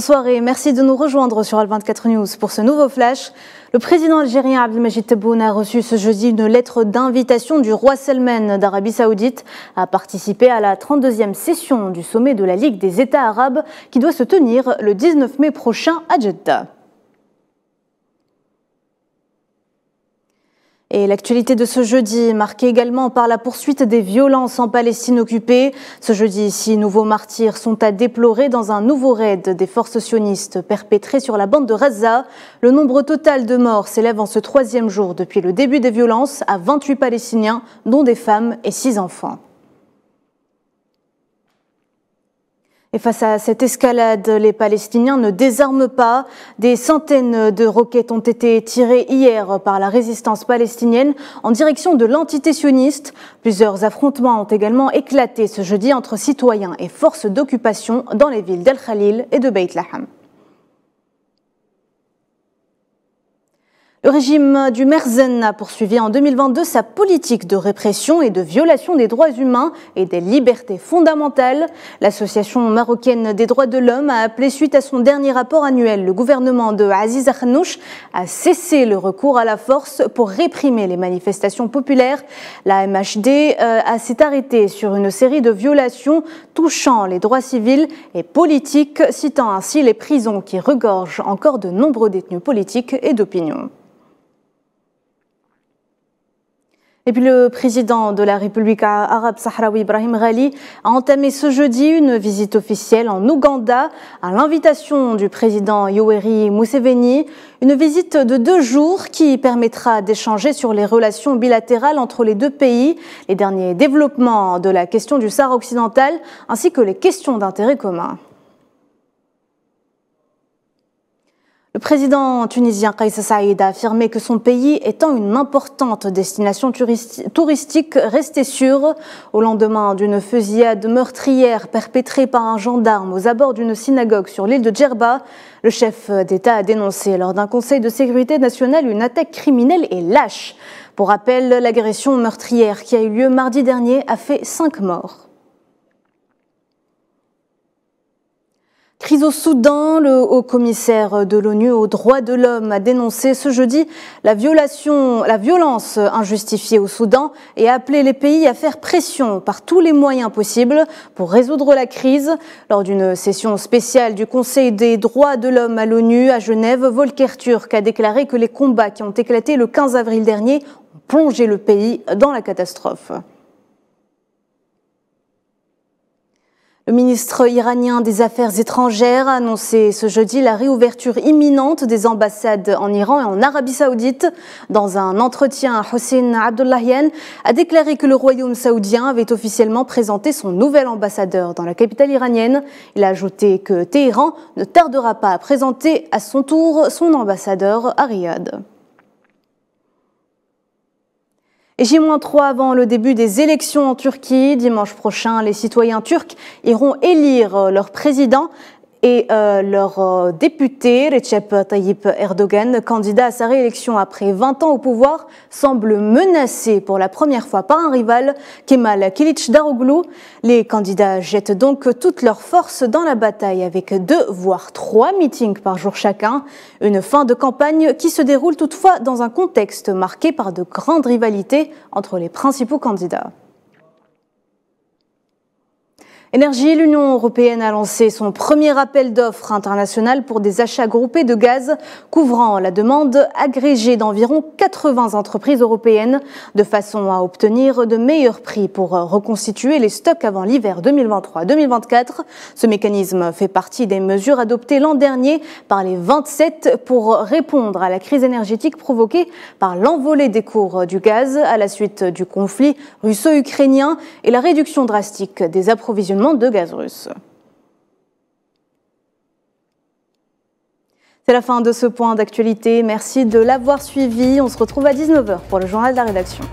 Bonsoir et merci de nous rejoindre sur Al24 News pour ce nouveau flash. Le président algérien Abdelmajid Tebboune a reçu ce jeudi une lettre d'invitation du roi Salman d'Arabie Saoudite à participer à la 32e session du sommet de la Ligue des États arabes qui doit se tenir le 19 mai prochain à Jeddah. Et l'actualité de ce jeudi, marquée également par la poursuite des violences en Palestine occupée. Ce jeudi, six nouveaux martyrs sont à déplorer dans un nouveau raid des forces sionistes perpétrées sur la bande de Raza. Le nombre total de morts s'élève en ce troisième jour depuis le début des violences à 28 Palestiniens, dont des femmes et six enfants. Et face à cette escalade, les Palestiniens ne désarment pas. Des centaines de roquettes ont été tirées hier par la résistance palestinienne en direction de l'entité sioniste. Plusieurs affrontements ont également éclaté ce jeudi entre citoyens et forces d'occupation dans les villes d'Al Khalil et de Beit Laham. Le régime du Merzen a poursuivi en 2022 sa politique de répression et de violation des droits humains et des libertés fondamentales. L'association marocaine des droits de l'homme a appelé suite à son dernier rapport annuel le gouvernement de Aziz Akhnouch à cesser le recours à la force pour réprimer les manifestations populaires. La MHD euh, a s'est arrêtée sur une série de violations touchant les droits civils et politiques, citant ainsi les prisons qui regorgent encore de nombreux détenus politiques et d'opinion. Et puis le président de la République arabe sahraoui Ibrahim Rali a entamé ce jeudi une visite officielle en Ouganda à l'invitation du président Yoweri Museveni, une visite de deux jours qui permettra d'échanger sur les relations bilatérales entre les deux pays, les derniers développements de la question du Sahara occidental ainsi que les questions d'intérêt commun. Le président tunisien Kais Saïd a affirmé que son pays étant une importante destination touristique restait sûre au lendemain d'une fusillade meurtrière perpétrée par un gendarme aux abords d'une synagogue sur l'île de Djerba. Le chef d'État a dénoncé lors d'un conseil de sécurité nationale une attaque criminelle et lâche. Pour rappel, l'agression meurtrière qui a eu lieu mardi dernier a fait cinq morts. crise au Soudan, le haut commissaire de l'ONU aux droits de l'homme a dénoncé ce jeudi la, la violence injustifiée au Soudan et a appelé les pays à faire pression par tous les moyens possibles pour résoudre la crise. Lors d'une session spéciale du Conseil des droits de l'homme à l'ONU à Genève, Volker Turk a déclaré que les combats qui ont éclaté le 15 avril dernier ont plongé le pays dans la catastrophe. Le ministre iranien des Affaires étrangères a annoncé ce jeudi la réouverture imminente des ambassades en Iran et en Arabie saoudite. Dans un entretien, Hossein Abdullahian a déclaré que le Royaume saoudien avait officiellement présenté son nouvel ambassadeur dans la capitale iranienne. Il a ajouté que Téhéran ne tardera pas à présenter à son tour son ambassadeur à Riyad. Et J-3 avant le début des élections en Turquie. Dimanche prochain, les citoyens turcs iront élire leur président et euh, leur euh, député Recep Tayyip Erdogan, candidat à sa réélection après 20 ans au pouvoir, semble menacé pour la première fois par un rival, Kemal Kilic Daroglu. Les candidats jettent donc toutes leurs forces dans la bataille avec deux voire trois meetings par jour chacun. Une fin de campagne qui se déroule toutefois dans un contexte marqué par de grandes rivalités entre les principaux candidats. Énergie, l'Union européenne a lancé son premier appel d'offres international pour des achats groupés de gaz, couvrant la demande agrégée d'environ 80 entreprises européennes, de façon à obtenir de meilleurs prix pour reconstituer les stocks avant l'hiver 2023-2024. Ce mécanisme fait partie des mesures adoptées l'an dernier par les 27 pour répondre à la crise énergétique provoquée par l'envolée des cours du gaz à la suite du conflit russo-ukrainien et la réduction drastique des approvisionnements de gaz russe. C'est la fin de ce point d'actualité. Merci de l'avoir suivi. On se retrouve à 19h pour le journal de la rédaction.